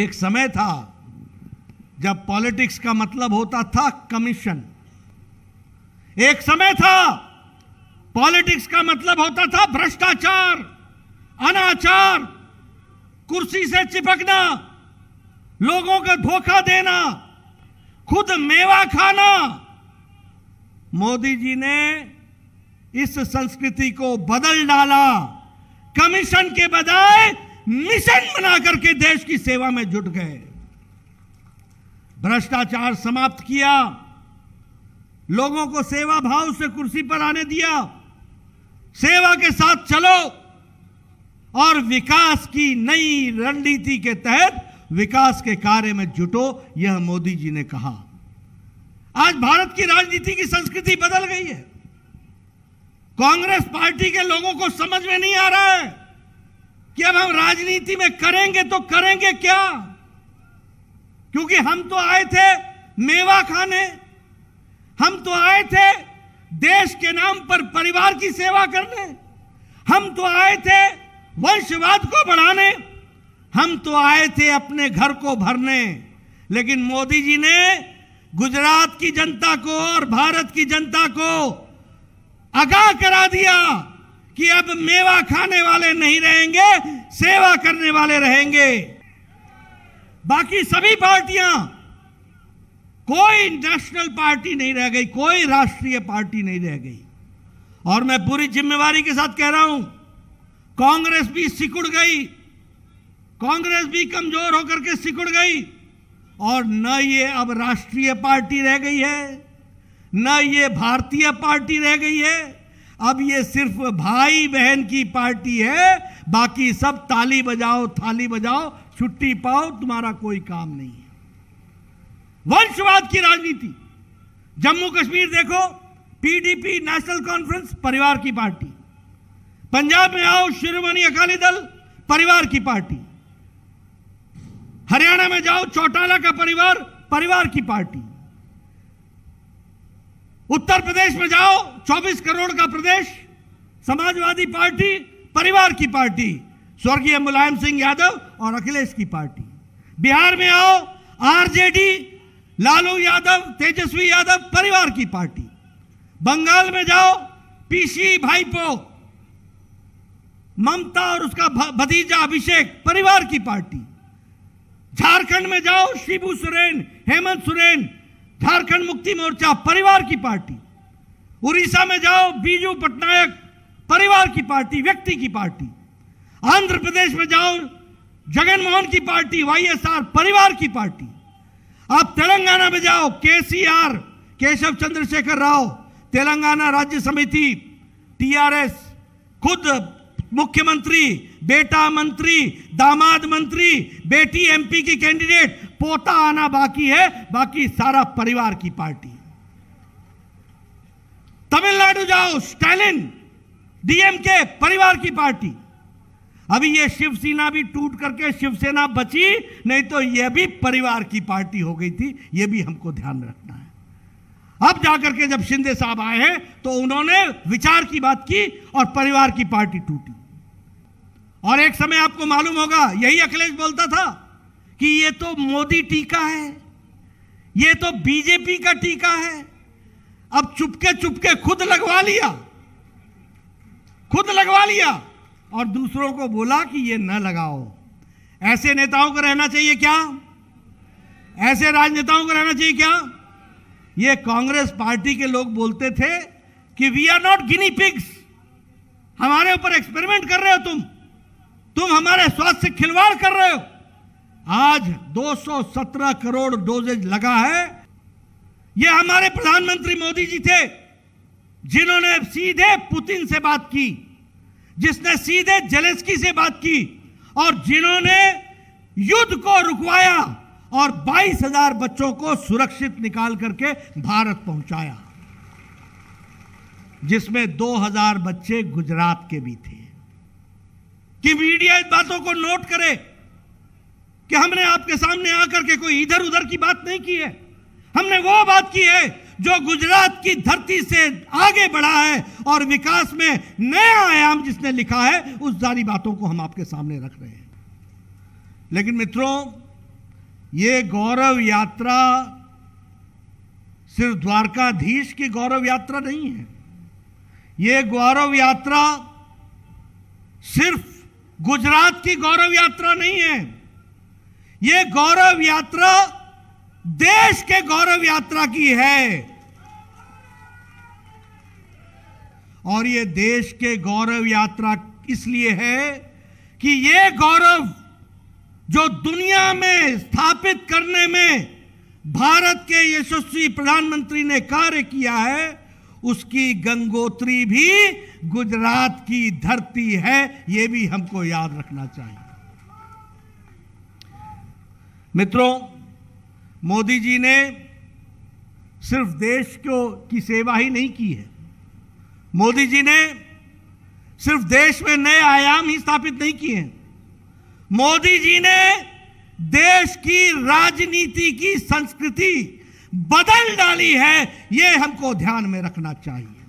एक समय था जब पॉलिटिक्स का मतलब होता था कमीशन एक समय था पॉलिटिक्स का मतलब होता था भ्रष्टाचार अनाचार कुर्सी से चिपकना लोगों को धोखा देना खुद मेवा खाना मोदी जी ने इस संस्कृति को बदल डाला कमीशन के बजाय मिशन बना करके देश की सेवा में जुट गए भ्रष्टाचार समाप्त किया लोगों को सेवा भाव से कुर्सी पर आने दिया सेवा के साथ चलो और विकास की नई रणनीति के तहत विकास के कार्य में जुटो यह मोदी जी ने कहा आज भारत की राजनीति की संस्कृति बदल गई है कांग्रेस पार्टी के लोगों को समझ में नहीं आ रहा है कि अब हम राजनीति में करेंगे तो करेंगे क्या क्योंकि हम तो आए थे मेवा खाने हम तो आए थे देश के नाम पर परिवार की सेवा करने हम तो आए थे वंशवाद को बढ़ाने हम तो आए थे अपने घर को भरने लेकिन मोदी जी ने गुजरात की जनता को और भारत की जनता को आगाह करा दिया कि अब मेवा खाने वाले नहीं रहेंगे सेवा करने वाले रहेंगे बाकी सभी पार्टियां कोई नेशनल पार्टी नहीं रह गई कोई राष्ट्रीय पार्टी नहीं रह गई और मैं पूरी जिम्मेवारी के साथ कह रहा हूं कांग्रेस भी सिकुड़ गई कांग्रेस भी कमजोर होकर के सिकुड़ गई और न ये अब राष्ट्रीय पार्टी रह गई है न ये भारतीय पार्टी रह गई है अब ये सिर्फ भाई बहन की पार्टी है बाकी सब ताली बजाओ थाली बजाओ छुट्टी पाओ तुम्हारा कोई काम नहीं है वंशवाद की राजनीति जम्मू कश्मीर देखो पीडीपी नेशनल कॉन्फ्रेंस परिवार की पार्टी पंजाब में आओ शिरोमणि अकाली दल परिवार की पार्टी हरियाणा में जाओ चौटाला का परिवार परिवार की पार्टी उत्तर प्रदेश में जाओ 24 करोड़ का प्रदेश समाजवादी पार्टी परिवार की पार्टी स्वर्गीय मुलायम सिंह यादव और अखिलेश की पार्टी बिहार में आओ आरजेडी लालू यादव तेजस्वी यादव परिवार की पार्टी बंगाल में जाओ पीसी भाईपो ममता और उसका भतीजा अभिषेक परिवार की पार्टी झारखंड में जाओ शिबू सुरेन हेमंत सुरेन झारखंड मुक्ति मोर्चा परिवार की पार्टी उड़ीसा में जाओ बीजू पटनायक परिवार की पार्टी व्यक्ति की पार्टी आंध्र प्रदेश में जाओ जगनमोहन की पार्टी वाईएसआर परिवार की पार्टी आप तेलंगाना में जाओ केसीआर केशव चंद्रशेखर राव तेलंगाना राज्य समिति टीआरएस खुद मुख्यमंत्री बेटा मंत्री दामाद मंत्री बेटी एमपी की कैंडिडेट पोता आना बाकी है बाकी सारा परिवार की पार्टी तमिलनाडु जाओ स्टालिन डीएमके परिवार की पार्टी अभी ये शिवसेना भी टूट करके शिवसेना बची नहीं तो यह भी परिवार की पार्टी हो गई थी यह भी हमको ध्यान रखना है अब जाकर के जब शिंदे साहब आए हैं तो उन्होंने विचार की बात की और परिवार की पार्टी टूटी और एक समय आपको मालूम होगा यही अखिलेश बोलता था कि ये तो मोदी टीका है ये तो बीजेपी का टीका है अब चुपके चुपके खुद लगवा लिया खुद लगवा लिया और दूसरों को बोला कि ये न लगाओ ऐसे नेताओं को रहना चाहिए क्या ऐसे राजनेताओं को रहना चाहिए क्या ये कांग्रेस पार्टी के लोग बोलते थे कि we are not guinea pigs हमारे ऊपर एक्सपेरिमेंट कर रहे हो तुम तुम हमारे स्वास्थ्य से खिलवाड़ कर रहे हो आज 217 करोड़ डोजेज लगा है ये हमारे प्रधानमंत्री मोदी जी थे जिन्होंने सीधे पुतिन से बात की जिसने सीधे जलेस्की से बात की और जिन्होंने युद्ध को रुकवाया और 22,000 बच्चों को सुरक्षित निकाल करके भारत पहुंचाया जिसमें 2,000 बच्चे गुजरात के भी थे कि मीडिया इन बातों को नोट करे कि हमने आपके सामने आकर के कोई इधर उधर की बात नहीं की है हमने वो बात की है जो गुजरात की धरती से आगे बढ़ा है और विकास में नया आयाम जिसने लिखा है उस सारी बातों को हम आपके सामने रख रहे हैं लेकिन मित्रों ये गौरव यात्रा सिर्फ द्वारकाधीश की गौरव यात्रा नहीं है ये गौरव यात्रा सिर्फ गुजरात की गौरव यात्रा नहीं है ये गौरव यात्रा देश के गौरव यात्रा की है और ये देश के गौरव यात्रा इसलिए है कि ये गौरव जो दुनिया में स्थापित करने में भारत के यशस्वी प्रधानमंत्री ने कार्य किया है उसकी गंगोत्री भी गुजरात की धरती है ये भी हमको याद रखना चाहिए मित्रों मोदी जी ने सिर्फ देश को की सेवा ही नहीं की है मोदी जी ने सिर्फ देश में नए आयाम ही स्थापित नहीं किए हैं मोदी जी ने देश की राजनीति की संस्कृति बदल डाली है ये हमको ध्यान में रखना चाहिए